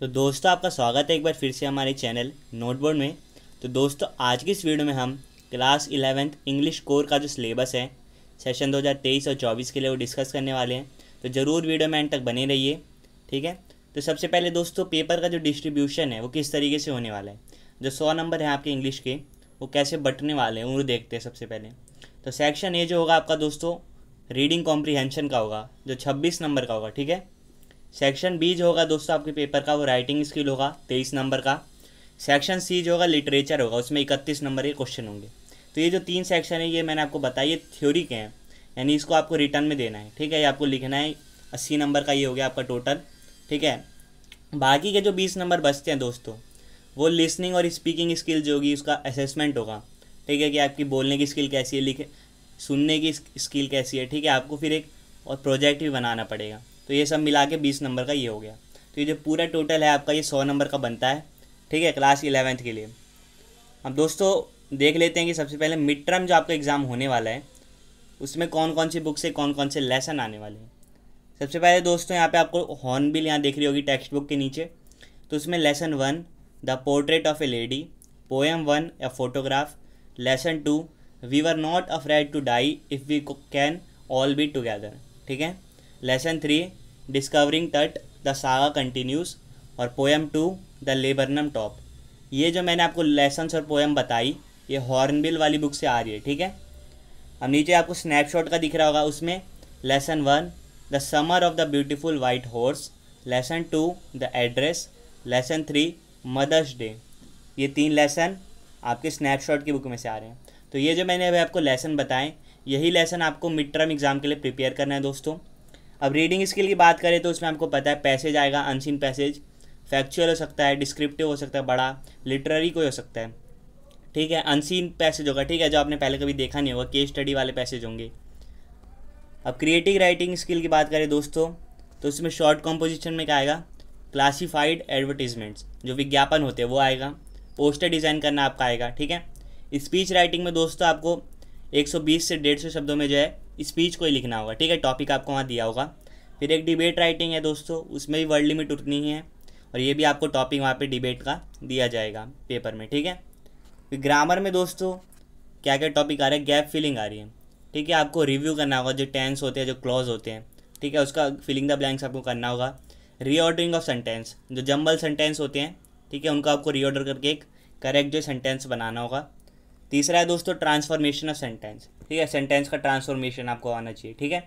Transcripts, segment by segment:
तो दोस्तों आपका स्वागत है एक बार फिर से हमारे चैनल नोटबोर्ड में तो दोस्तों आज की इस वीडियो में हम क्लास इलेवेंथ इंग्लिश कोर का जो सिलेबस है सेशन 2023 और 24 के लिए वो डिस्कस करने वाले हैं तो ज़रूर वीडियो में एंड तक बने रहिए ठीक है तो सबसे पहले दोस्तों पेपर का जो डिस्ट्रीब्यूशन है वो किस तरीके से होने वाला है जो सौ नंबर हैं आपके इंग्लिश के वो कैसे बटने वाले हैं वो देखते हैं सबसे पहले तो सेक्शन ए जो होगा आपका दोस्तों रीडिंग कॉम्प्रीहेंशन का होगा जो छब्बीस नंबर का होगा ठीक है सेक्शन बी जो होगा दोस्तों आपके पेपर का वो राइटिंग स्किल होगा तेईस नंबर का सेक्शन सी जो होगा लिटरेचर होगा उसमें इकतीस नंबर के क्वेश्चन होंगे तो ये जो तीन सेक्शन है ये मैंने आपको बताया ये थ्योरी के हैं यानी इसको आपको रिटर्न में देना है ठीक है ये आपको लिखना है अस्सी नंबर का ये हो गया आपका टोटल ठीक है बाकी के जो बीस नंबर बचते हैं दोस्तों वो लिसनिंग और स्पीकिंग स्किल जो होगी उसका असेसमेंट होगा ठीक है कि आपकी बोलने की स्किल कैसी है लिखे सुनने की स्किल कैसी है ठीक है आपको फिर एक और प्रोजेक्ट भी बनाना पड़ेगा तो ये सब मिला के बीस नंबर का ये हो गया तो ये जो पूरा टोटल है आपका ये सौ नंबर का बनता है ठीक है क्लास इलेवेंथ के लिए अब दोस्तों देख लेते हैं कि सबसे पहले मिड टर्म जो आपका एग्ज़ाम होने वाला है उसमें कौन कौन सी बुक से कौन कौन से लेसन आने वाले हैं सबसे पहले दोस्तों यहाँ पे आपको हॉर्नबिल यहाँ देख रही होगी टेक्स्ट बुक के नीचे तो उसमें lesson one the portrait of a lady poem one a photograph lesson two we were not afraid to die if we can all be together ठीक है lesson three discovering Tut the saga continues और poem two the laburnum top ये जो मैंने आपको lessons और poem बताई ये हॉर्नबिल वाली बुक से आ रही है ठीक है अब नीचे आपको स्नैपशॉट का दिख रहा होगा उसमें lesson one the summer of the beautiful white horse lesson two the address lesson three mother's day ये तीन लेसन आपके स्नैपशॉट की बुक में से आ रहे हैं तो ये जो मैंने अभी आपको लेसन बताएं यही लेसन आपको मिड टर्म एग्ज़ाम के लिए प्रिपेयर करना है दोस्तों अब रीडिंग स्किल की बात करें तो उसमें आपको पता है पैसेज आएगा अनसिन पैसेज फैक्चुअल हो सकता है डिस्क्रिप्टिव हो सकता है बड़ा लिटरेरी कोई हो सकता है ठीक है अनसिन पैसेज होगा ठीक है जो आपने पहले कभी देखा नहीं होगा केस स्टडी वाले पैसेज होंगे अब क्रिएटिव राइटिंग स्किल की बात करें दोस्तों तो उसमें शॉर्ट कॉम्पोजिशन में क्या आएगा क्लासीफाइड एडवर्टीजमेंट्स जो विज्ञापन होते हैं वो आएगा पोस्टर डिज़ाइन करना आपका आएगा ठीक है स्पीच राइटिंग में दोस्तों आपको 120 से 150 शब्दों में जो है स्पीच को ही लिखना होगा ठीक है टॉपिक आपको वहाँ दिया होगा फिर एक डिबेट राइटिंग है दोस्तों उसमें भी वर्ड लिमिट उतनी ही है और ये भी आपको टॉपिक वहाँ पे डिबेट का दिया जाएगा पेपर में ठीक है फिर ग्रामर में दोस्तों क्या क्या टॉपिक आ रहा है गैप फिलिंग आ रही है ठीक है आपको रिव्यू करना होगा जो टेंस होते हैं जो क्लॉज होते हैं ठीक है उसका फिलिंग द ब्लैंक्स आपको करना होगा रीऑर्डरिंग ऑफ सेंटेंस जो जम्बल सेंटेंस होते हैं ठीक है उनका आपको रीऑर्डर करके एक करेक्ट जो सेंटेंस बनाना होगा तीसरा है दोस्तों ट्रांसफॉर्मेशन ऑफ सेंटेंस ठीक है सेंटेंस का ट्रांसफॉर्मेशन आपको आना चाहिए ठीक है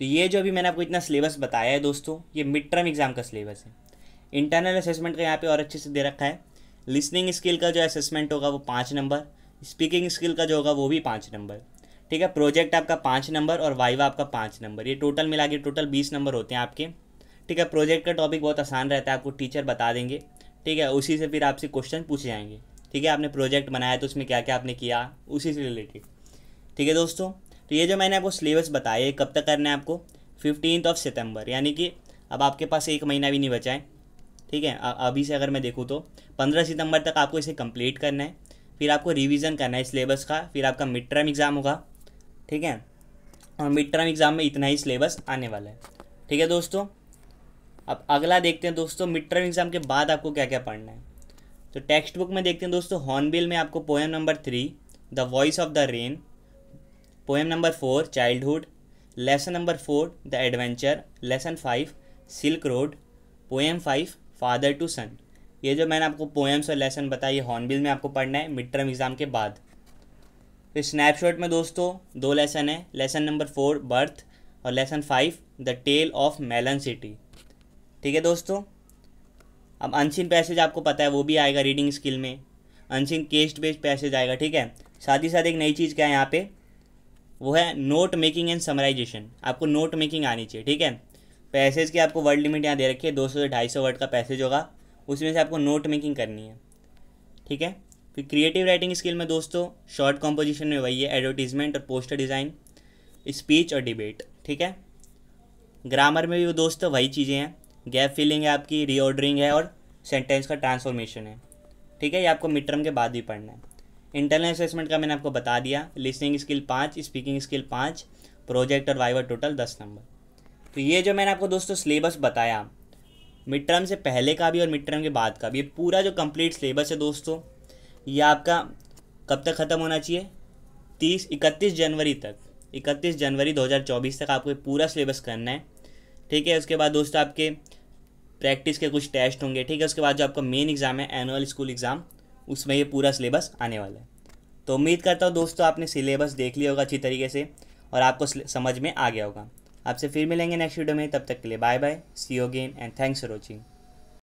तो ये जो अभी मैंने आपको इतना सिलेबस बताया है दोस्तों ये मिड टर्म एग्जाम का सिलेबस है इंटरनल असेसमेंट का यहाँ पे और अच्छे से दे रखा है लिसनिंग स्किल का जो असेसमेंट होगा वो पाँच नंबर स्पीकिंग स्किल का जो होगा वो भी पाँच नंबर ठीक है प्रोजेक्ट आपका पाँच नंबर और वाइवा आपका पाँच नंबर ये टोटल मिला के टोटल बीस नंबर होते हैं आपके ठीक है प्रोजेक्ट का टॉपिक बहुत आसान रहता है आपको टीचर बता देंगे ठीक है उसी से फिर आपसे क्वेश्चन पूछे जाएंगे ठीक है आपने प्रोजेक्ट बनाया तो उसमें क्या क्या आपने किया उसी से रिलेटेड ठीक है दोस्तों तो ये जो मैंने आपको सिलेबस बताया ये कब तक करना है आपको फिफ्टीन ऑफ सितंबर यानी कि अब आपके पास एक महीना भी नहीं बचा है ठीक है अभी से अगर मैं देखूँ तो पंद्रह सितंबर तक आपको इसे कंप्लीट करना है फिर आपको रिविज़न करना है सिलेबस का फिर आपका मिड टर्म एग्ज़ाम होगा ठीक है और मिड टर्म एग्ज़ाम में इतना ही सिलेबस आने वाला है ठीक है दोस्तों अब अगला देखते हैं दोस्तों मिड टर्म एग्ज़ाम के बाद आपको क्या क्या पढ़ना है तो टेक्स्ट बुक में देखते हैं दोस्तों हॉर्नबिल में आपको poem number three the voice of the rain poem number four childhood lesson number four the adventure lesson five silk road poem five father to son ये जो मैंने आपको पोएम्स और लेसन बताई हॉर्नबिल में आपको पढ़ना है मिड टर्म एग्ज़ाम के बाद फिर तो स्नैपशॉट में दोस्तों दो लेसन है लेसन नंबर फोर बर्थ और lesson five the tale of melon city ठीक है दोस्तों अब अनसिन पैसेज आपको पता है वो भी आएगा रीडिंग स्किल में अनसिन केस्ट बेस्ड पैसेज आएगा ठीक है साथ ही साथ एक नई चीज़ क्या है यहाँ पे वो है नोट मेकिंग एंड समराइजेशन आपको नोट मेकिंग आनी चाहिए ठीक है पैसेज की आपको वर्ड लिमिट यहाँ दे रखी है दो सौ से ढाई सौ वर्ड का पैसेज होगा उसमें से आपको नोट मेकिंग करनी है ठीक है फिर क्रिएटिव राइटिंग स्किल में दोस्तों शॉर्ट कॉम्पोजिशन में वही है एडवर्टीजमेंट और पोस्टर डिज़ाइन स्पीच और डिबेट ठीक है ग्रामर में भी वो दोस्तों वही चीज़ें हैं गैप फिलिंग है आपकी रीऑर्डरिंग है और सेंटेंस का ट्रांसफॉर्मेशन है ठीक है ये आपको मिड टर्म के बाद भी पढ़ना है इंटरनल असेसमेंट का मैंने आपको बता दिया लिसनिंग स्किल पाँच स्पीकिंग स्किल पाँच प्रोजेक्ट और वाइवर टोटल दस नंबर तो ये जो मैंने आपको दोस्तों सिलेबस बताया मिड टर्म से पहले का भी और मिड टर्म के बाद का भी ये पूरा जो कंप्लीट सिलेबस है दोस्तों ये आपका कब तक ख़त्म होना चाहिए तीस इकतीस जनवरी तक इकतीस जनवरी 2024 तक आपको पूरा सिलेबस करना है ठीक है उसके बाद दोस्तों आपके प्रैक्टिस के कुछ टेस्ट होंगे ठीक है उसके बाद जो आपका मेन एग्ज़ाम है एनुअल स्कूल एग्ज़ाम उसमें ये पूरा सिलेबस आने वाला है तो उम्मीद करता हूँ दोस्तों आपने सिलेबस देख लिया होगा अच्छी तरीके से और आपको समझ में आ गया होगा आपसे फिर मिलेंगे नेक्स्ट वीडियो में तब तक के लिए bye bye see you again and thanks for watching